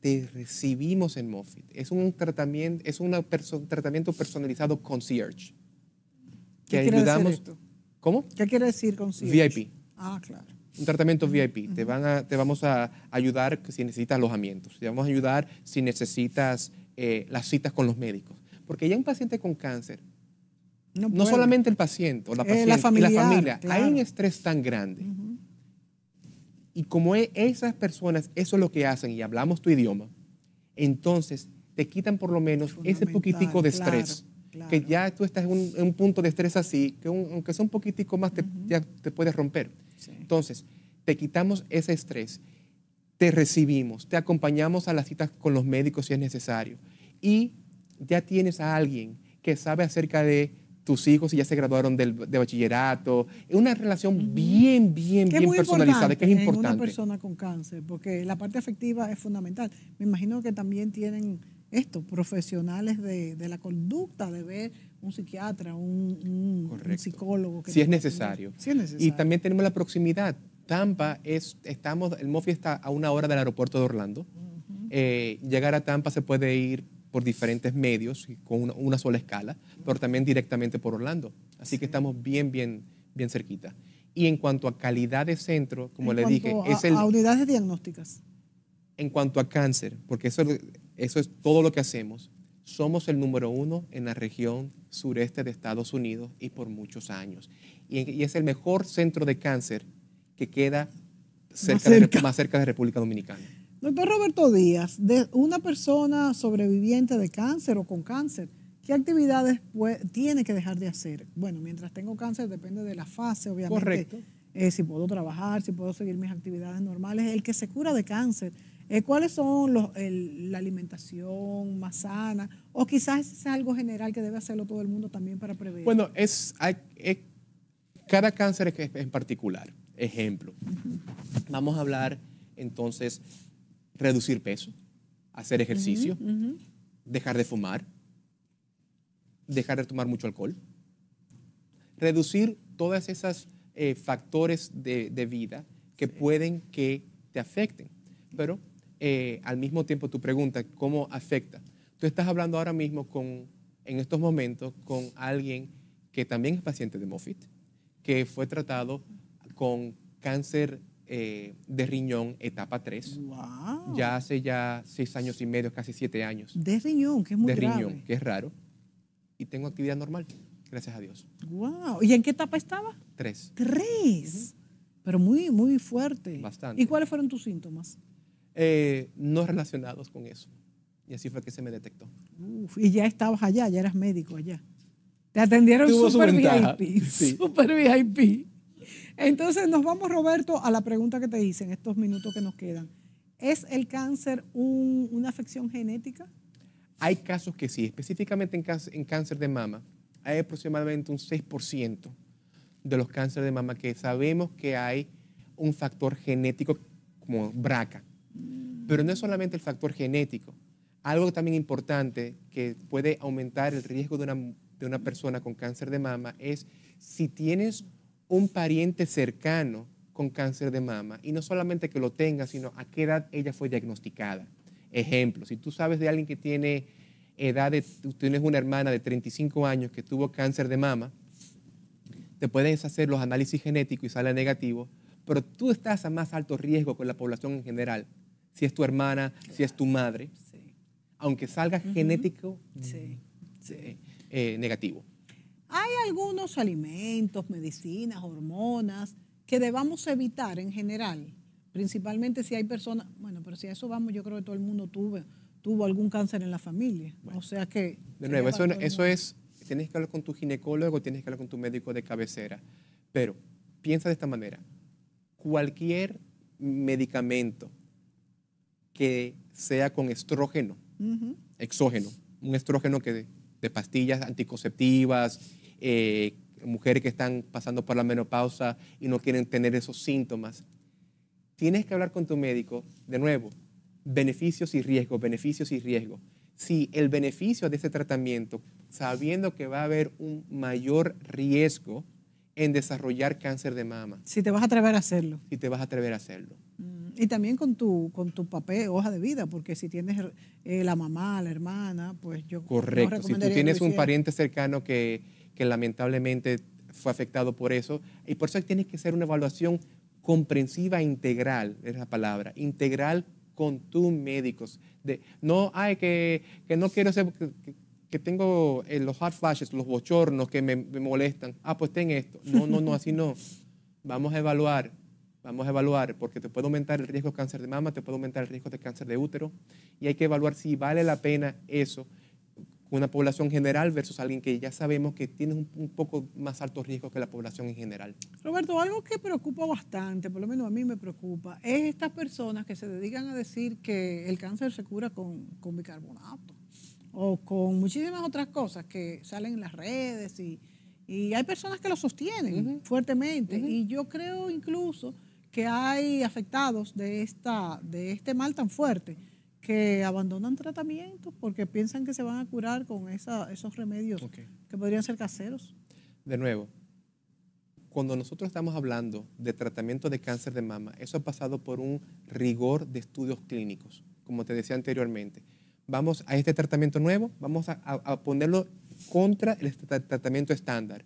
te recibimos en Moffitt, es un tratamiento, es un tratamiento personalizado concierge. Que ayudamos. ¿Cómo? ¿Qué quiere decir concierge? VIP. Ah, claro. Un tratamiento VIP. te, van a, te vamos a ayudar si necesitas alojamiento. Te vamos a ayudar si necesitas eh, las citas con los médicos. Porque ya un paciente con cáncer, no, solamente el paciente la, eh, la familia, hay un estrés tan grande. Y como e, esas personas, eso es lo que hacen y hablamos tu idioma, entonces te quitan por lo menos ese poquitico de estrés. Que ya tú estás en un, punto de estrés así, que aunque sea un poquitico más, te, ya te puedes romper. Entonces, te quitamos ese estrés te recibimos, te acompañamos a las citas con los médicos si es necesario. Y ya tienes a alguien que sabe acerca de tus hijos y ya se graduaron del, de bachillerato. Es una relación bien, bien, bien personalizada, que es importante. En ¿eh? una persona con cáncer, porque la parte afectiva es fundamental. Me imagino que también tienen esto, profesionales de, la conducta, de ver un psiquiatra, un, psicólogo. si, es necesario. si es necesario. Y también tenemos la proximidad. Tampa es, estamos, el Mofi está a una hora del aeropuerto de Orlando. Eh, llegar a Tampa se puede ir por diferentes medios con una, sola escala, pero también directamente por Orlando. Así que estamos bien, bien, bien cerquita. Y en cuanto a calidad de centro, como le dije, es el... A unidades diagnósticas. En cuanto a cáncer, porque eso, eso es todo lo que hacemos, somos el número uno en la región sureste de Estados Unidos y por muchos años. y es el mejor centro de cáncer que queda cerca, más, cerca. De, República Dominicana. Doctor Roberto Díaz, de una persona sobreviviente de cáncer o con cáncer, ¿qué actividades tiene que dejar de hacer? Bueno, mientras tengo cáncer depende de la fase, obviamente. Correcto. Eh, si puedo trabajar, si puedo seguir mis actividades normales. El que se cura de cáncer, eh, ¿cuáles son los, la alimentación más sana? O quizás es algo general que debe hacerlo todo el mundo también para prevenir. Bueno, es, hay, es cada cáncer en particular ejemplo. Vamos a hablar entonces reducir peso, hacer ejercicio, dejar de fumar, dejar de tomar mucho alcohol, reducir todas esos eh, factores de, vida que pueden que te afecten. Pero eh, al mismo tiempo tu pregunta, ¿cómo afecta? Tú estás hablando ahora mismo con, en estos momentos con alguien que también es paciente de Moffitt, que fue tratado con cáncer eh, de riñón etapa 3. Wow. Ya hace ya 6 años y medio, casi 7 años. De riñón, que es muy De riñón, que es raro. Y tengo actividad normal, gracias a Dios. Wow. ¿Y en qué etapa estaba? 3. 3. Pero muy, muy fuerte. Bastante. ¿Y cuáles fueron tus síntomas? Eh, no relacionados con eso. Y así fue que se me detectó. y ya estabas allá, ya eras médico allá. Te atendieron super VIP, sí. super VIP. Entonces nos vamos, Roberto, a la pregunta que te hice en estos minutos que nos quedan. ¿Es el cáncer una afección genética? Hay casos que sí, específicamente en, cáncer de mama. Hay aproximadamente un 6% de los cánceres de mama que sabemos que hay un factor genético como braca. Mm. Pero no es solamente el factor genético. Algo también importante que puede aumentar el riesgo de una, de una persona con cáncer de mama es si tienes un pariente cercano con cáncer de mama y no solamente que lo tenga, sino a qué edad ella fue diagnosticada. Ejemplo, si tú sabes de alguien que tiene edad de, tú tienes una hermana de 35 años que tuvo cáncer de mama, te puedes hacer los análisis genéticos y sale negativo, pero tú estás a más alto riesgo con la población en general, si es tu hermana, si es tu madre, aunque salga genético eh, negativo. Hay algunos alimentos, medicinas, hormonas que debamos evitar en general, principalmente si hay personas, bueno, pero si a eso vamos, yo creo que todo el mundo tuvo, tuvo algún cáncer en la familia. o sea que... De nuevo, eso, es, tienes que hablar con tu ginecólogo, tienes que hablar con tu médico de cabecera, pero piensa de esta manera, cualquier medicamento que sea con estrógeno, exógeno, un estrógeno que de pastillas anticonceptivas, eh, mujeres que están pasando por la menopausa y no quieren tener esos síntomas. Tienes que hablar con tu médico de nuevo. Beneficios y riesgos, beneficios y riesgos. Si el beneficio de ese tratamiento, sabiendo que va a haber un mayor riesgo en desarrollar cáncer de mama. Si te vas a atrever a hacerlo. Si te vas a atrever a hacerlo. Mm. Y también con tu, con tu papel, hoja de vida, porque si tienes eh, la mamá, la hermana, pues yo... Correcto, si tú tienes un pariente cercano que, que lamentablemente fue afectado por eso, y por eso tiene que ser una evaluación comprensiva e integral, es la palabra, integral con tus médicos. De, no, hay que, que no quiero ser, que, tengo eh, los hard flashes, los bochornos que me, me, molestan. Ah, pues ten esto. No, no, no, así no. Vamos a evaluar Vamos a evaluar porque te puede aumentar el riesgo de cáncer de mama, te puede aumentar el riesgo de cáncer de útero y hay que evaluar si vale la pena eso con una población general versus alguien que ya sabemos que tiene un, poco más alto riesgo que la población en general. Roberto, algo que preocupa bastante, por lo menos a mí me preocupa, es estas personas que se dedican a decir que el cáncer se cura con, bicarbonato o con muchísimas otras cosas que salen en las redes y, hay personas que lo sostienen fuertemente y yo creo incluso que hay afectados de, esta, de este mal tan fuerte que abandonan tratamientos porque piensan que se van a curar con esos remedios que podrían ser caseros. De nuevo, cuando nosotros estamos hablando de tratamiento de cáncer de mama, eso ha pasado por un rigor de estudios clínicos, como te decía anteriormente. Vamos a este tratamiento nuevo, vamos a, ponerlo contra el este, tratamiento estándar.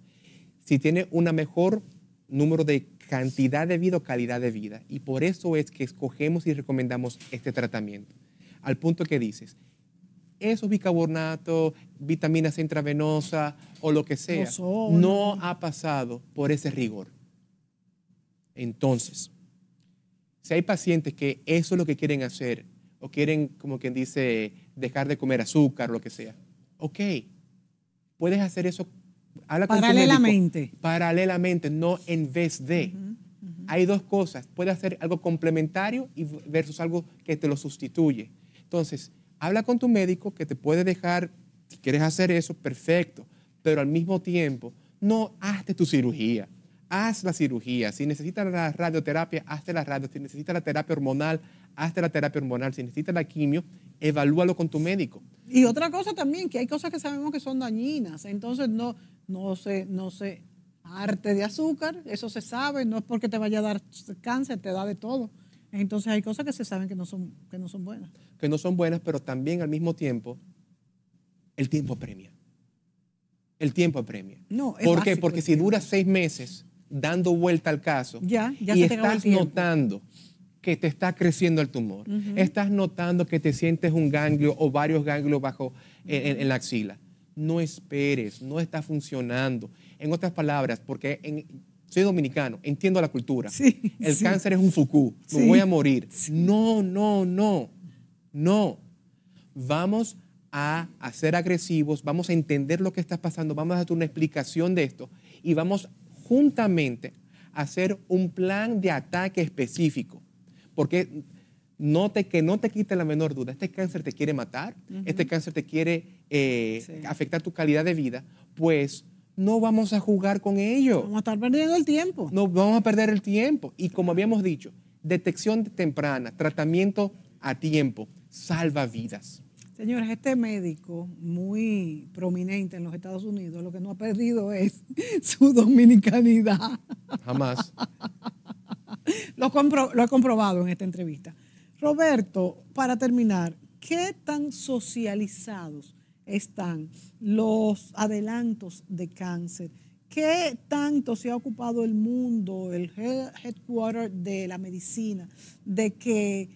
Si tiene un mejor número de cantidad de vida o calidad de vida. Y por eso es que escogemos y recomendamos este tratamiento. Al punto que dices, esos bicarbonatos, vitaminas intravenosa o lo que sea, no ha pasado por ese rigor. Entonces, si hay pacientes que eso es lo que quieren hacer o quieren, como quien dice, dejar de comer azúcar, o lo que sea, ok, puedes hacer eso paralelamente. paralelamente, no en vez de. Hay dos cosas. Puede hacer algo complementario y versus algo que te lo sustituye. Entonces, habla con tu médico que te puede dejar, si quieres hacer eso, perfecto. Pero al mismo tiempo, no hazte tu cirugía. Haz la cirugía. Si necesitas la radioterapia, hazte la radio. Si necesitas la terapia hormonal, hazte la terapia hormonal. Si necesitas la quimio, evalúalo con tu médico. Y otra cosa también, que hay cosas que sabemos que son dañinas. Entonces, no, no sé, no sé, arte de azúcar, eso se sabe, no es porque te vaya a dar cáncer, te da de todo. Entonces hay cosas que se saben que no son, que no son buenas. Que no son buenas, pero también al mismo tiempo, el tiempo premia. El tiempo apremia. No, ¿Por qué? Porque si dura seis meses dando vuelta al caso ya, ya y estás notando que te está creciendo el tumor, estás notando que te sientes un ganglio o varios ganglios bajo en la axila, no esperes, no está funcionando. En otras palabras, porque en, soy dominicano, entiendo la cultura. el cáncer es un fuku, me voy a morir. No, no, no, no. Vamos a, ser agresivos, vamos a entender lo que está pasando, vamos a hacer una explicación de esto y vamos juntamente a hacer un plan de ataque específico. Porque note que no te quite la menor duda, este cáncer te quiere matar, este cáncer te quiere eh, afectar tu calidad de vida, pues no vamos a jugar con ello. Vamos a estar perdiendo el tiempo. No, vamos a perder el tiempo. Y como habíamos dicho, detección temprana, tratamiento a tiempo, salva vidas. Señores, este médico muy prominente en los Estados Unidos lo que no ha perdido es su dominicanidad. Jamás. lo he comprobado en esta entrevista. Roberto, para terminar, ¿qué tan socializados están los adelantos de cáncer? ¿Qué tanto se ha ocupado el mundo, el headquarter de la medicina, de que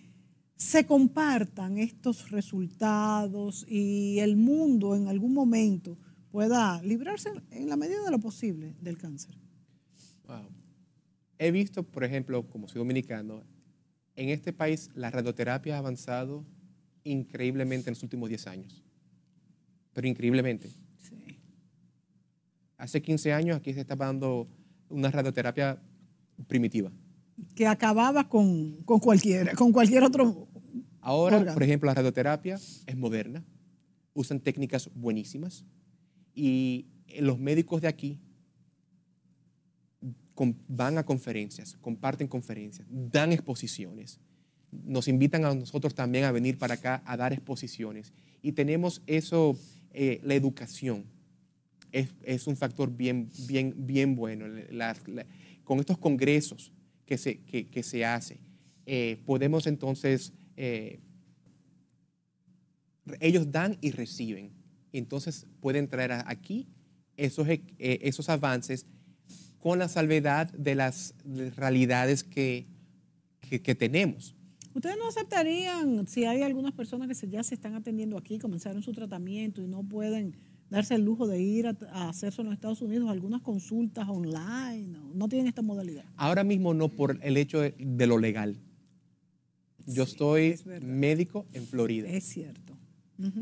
se compartan estos resultados y el mundo en algún momento pueda librarse en la medida de lo posible del cáncer? He visto, por ejemplo, como soy dominicano, en este país la radioterapia ha avanzado increíblemente en los últimos 10 años. Pero increíblemente. Hace 15 años aquí se estaba dando una radioterapia primitiva. Que acababa con, con cualquier otro. Ahora, por ejemplo, la radioterapia es moderna, usan técnicas buenísimas y los médicos de aquí van a conferencias, comparten conferencias, dan exposiciones. Nos invitan a nosotros también a venir para acá a dar exposiciones. Y tenemos eso, eh, la educación. Es, un factor bien, bien, bien bueno. con estos congresos que se, que, se hace, eh, podemos entonces, eh, ellos dan y reciben. Entonces pueden traer aquí esos, esos avances con la salvedad de las realidades que, tenemos. ¿Ustedes no aceptarían si hay algunas personas que ya se están atendiendo aquí, comenzaron su tratamiento y no pueden darse el lujo de ir a, hacerse en los Estados Unidos algunas consultas online? No, tienen esta modalidad. Ahora mismo no por el hecho de, lo legal. Yo estoy médico en Florida. Es cierto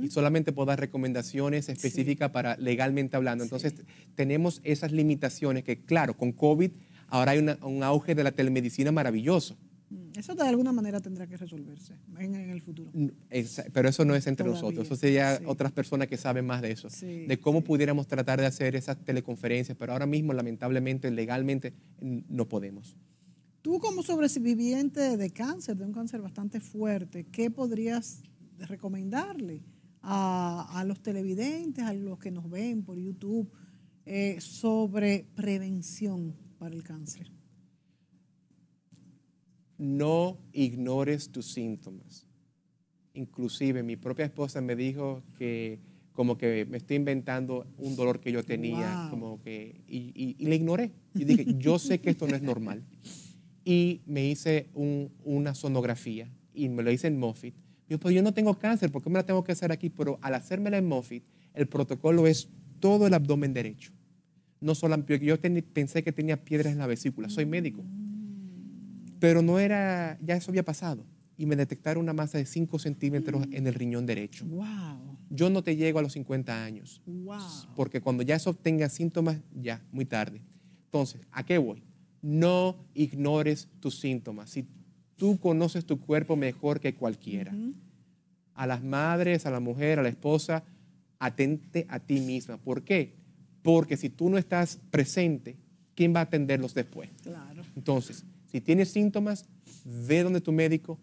y solamente puedo dar recomendaciones específicas para legalmente hablando. Entonces, tenemos esas limitaciones que, claro, con COVID ahora hay un auge de la telemedicina maravilloso. Mm, eso de alguna manera tendrá que resolverse en, el futuro. Mm, pero eso no es entre nosotros, eso sería otras personas que saben más de eso, de cómo pudiéramos tratar de hacer esas teleconferencias, pero ahora mismo lamentablemente, legalmente, no podemos. Tú como sobreviviente de cáncer, de un cáncer bastante fuerte, ¿qué podrías recomendarle a, los televidentes, a los que nos ven por YouTube, eh, sobre prevención para el cáncer? No ignores tus síntomas. Inclusive mi propia esposa me dijo que como que me estoy inventando un dolor que yo tenía, como que, y, le ignoré. Y dije, yo sé que esto no es normal. Y me hice una sonografía y me lo hice en Moffitt yo, pues yo no tengo cáncer, ¿por qué me la tengo que hacer aquí? Pero al hacérmela en Moffitt, el protocolo es todo el abdomen derecho. No solo yo pensé que tenía piedras en la vesícula, soy médico. Pero no era, ya eso había pasado. Y me detectaron una masa de 5 centímetros en el riñón derecho. Wow. Yo no te llego a los 50 años. Wow. Porque cuando ya eso tenga síntomas, ya, muy tarde. Entonces, ¿a qué voy? No ignores tus síntomas. Tú conoces tu cuerpo mejor que cualquiera. A las madres, a la mujer, a la esposa, atente a ti misma. ¿Por qué? Porque si tú no estás presente, ¿quién va a atenderlos después? Claro. Entonces, si tienes síntomas, ve donde tu médico,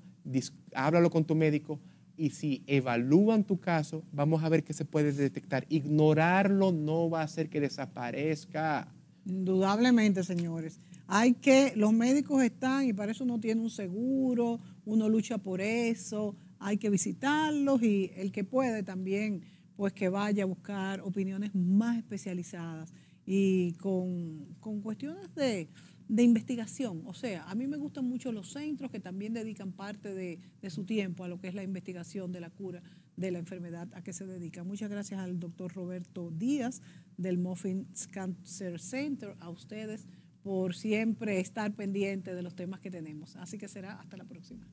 háblalo con tu médico y si evalúan tu caso, vamos a ver qué se puede detectar. Ignorarlo no va a hacer que desaparezca. Indudablemente, señores. Hay que, los médicos están y para eso uno tiene un seguro, uno lucha por eso, hay que visitarlos y el que puede también, pues que vaya a buscar opiniones más especializadas y con, cuestiones de, investigación. O sea, a mí me gustan mucho los centros que también dedican parte de, su tiempo a lo que es la investigación de la cura de la enfermedad a que se dedica. Muchas gracias al doctor Roberto Díaz del Moffitt Cancer Center, a ustedes por siempre estar pendiente de los temas que tenemos. Así que será hasta la próxima.